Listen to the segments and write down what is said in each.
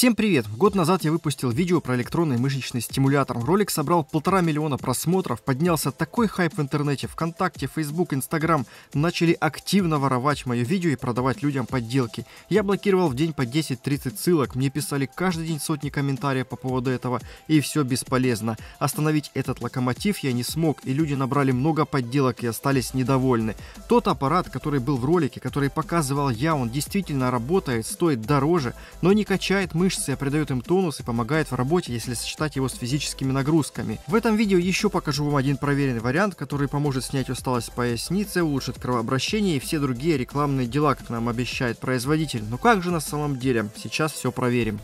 Всем привет! Год назад я выпустил видео про электронный мышечный стимулятор. Ролик собрал полтора миллиона просмотров, поднялся такой хайп в интернете, ВКонтакте, Facebook, Инстаграм Начали активно воровать мое видео и продавать людям подделки. Я блокировал в день по 10-30 ссылок, мне писали каждый день сотни комментариев по поводу этого, и все бесполезно. Остановить этот локомотив я не смог, и люди набрали много подделок и остались недовольны. Тот аппарат, который был в ролике, который показывал я, он действительно работает, стоит дороже, но не качает мышцы мышцы, придает им тонус и помогает в работе, если сочетать его с физическими нагрузками. В этом видео еще покажу вам один проверенный вариант, который поможет снять усталость поясницы, пояснице, улучшит кровообращение и все другие рекламные дела, как нам обещает производитель. Но ну как же на самом деле? Сейчас все проверим.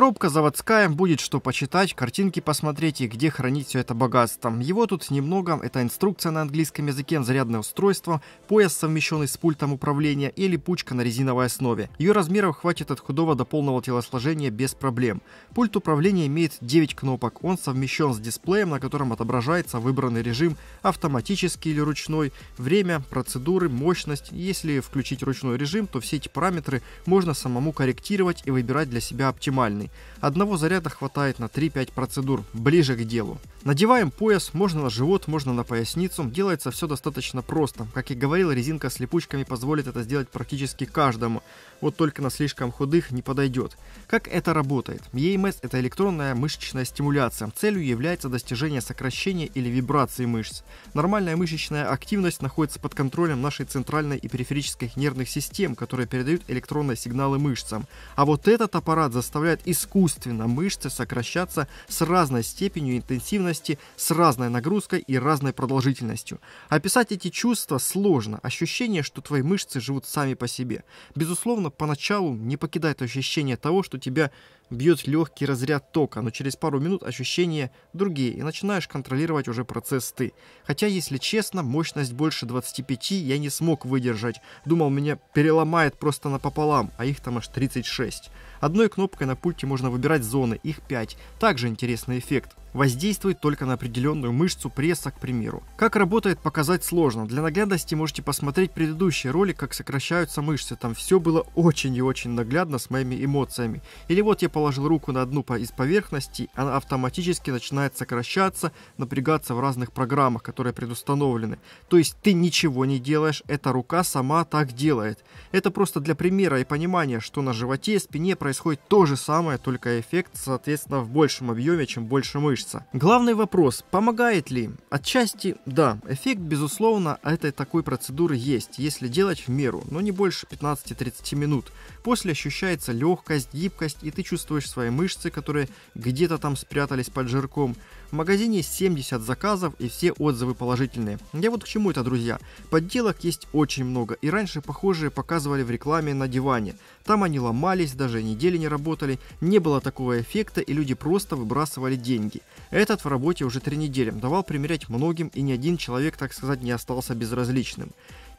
Коробка заводская, будет что почитать, картинки посмотреть и где хранить все это богатство. Его тут немного, это инструкция на английском языке, зарядное устройство, пояс, совмещенный с пультом управления и липучка на резиновой основе. Ее размеров хватит от худого до полного телосложения без проблем. Пульт управления имеет 9 кнопок, он совмещен с дисплеем, на котором отображается выбранный режим, автоматический или ручной, время, процедуры, мощность. Если включить ручной режим, то все эти параметры можно самому корректировать и выбирать для себя оптимальный. Одного заряда хватает на 3-5 процедур, ближе к делу. Надеваем пояс, можно на живот, можно на поясницу. Делается все достаточно просто. Как и говорил, резинка с липучками позволит это сделать практически каждому. Вот только на слишком худых не подойдет. Как это работает? EMS – это электронная мышечная стимуляция. Целью является достижение сокращения или вибрации мышц. Нормальная мышечная активность находится под контролем нашей центральной и периферической нервных систем, которые передают электронные сигналы мышцам. А вот этот аппарат заставляет искусственно мышцы сокращаться с разной степенью интенсивности, с разной нагрузкой и разной продолжительностью. Описать эти чувства сложно, ощущение, что твои мышцы живут сами по себе. Безусловно, поначалу не покидает ощущение того, что тебя бьет легкий разряд тока, но через пару минут ощущения другие, и начинаешь контролировать уже процесс ты. Хотя, если честно, мощность больше 25 я не смог выдержать. Думал, меня переломает просто напополам, а их там аж 36. Одной кнопкой на пульте легкие можно выбирать зоны, их 5. Также интересный эффект. Воздействует только на определенную мышцу пресса, к примеру. Как работает, показать сложно. Для наглядности можете посмотреть предыдущий ролик, как сокращаются мышцы. Там все было очень и очень наглядно с моими эмоциями. Или вот я положил руку на одну из поверхностей, она автоматически начинает сокращаться, напрягаться в разных программах, которые предустановлены. То есть ты ничего не делаешь, эта рука сама так делает. Это просто для примера и понимания, что на животе и спине происходит то же самое, самое, только эффект, соответственно, в большем объеме, чем больше мышца. Главный вопрос, помогает ли? Отчасти, да, эффект, безусловно, этой такой процедуры есть, если делать в меру, но не больше 15-30 минут. После ощущается легкость, гибкость, и ты чувствуешь свои мышцы, которые где-то там спрятались под жирком. В магазине 70 заказов и все отзывы положительные. Я вот к чему это, друзья. Подделок есть очень много, и раньше похожие показывали в рекламе на диване. Там они ломались, даже недели не работали, не было такого эффекта, и люди просто выбрасывали деньги. Этот в работе уже три недели, давал примерять многим, и ни один человек, так сказать, не остался безразличным.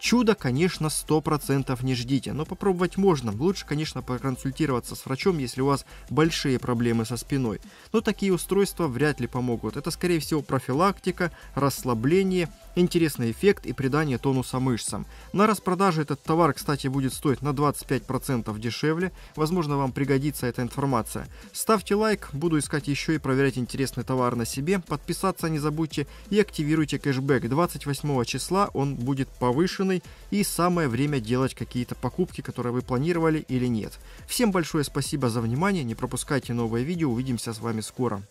Чудо, конечно, 100% не ждите, но попробовать можно. Лучше, конечно, проконсультироваться с врачом, если у вас большие проблемы со спиной. Но такие устройства вряд ли помогут. Это, скорее всего, профилактика, расслабление, интересный эффект и придание тонуса мышцам. На распродаже этот товар, кстати, будет стоить на 25% дешевле. Возможно, вам пригодится эта информация. Ставьте лайк, буду искать еще и проверять интересный товар на себе. Подписаться не забудьте и активируйте кэшбэк. 28 числа он будет повышен вселенной и самое время делать какие-то покупки, которые вы планировали или нет. Всем большое спасибо за внимание, не пропускайте новые видео, увидимся с вами скоро.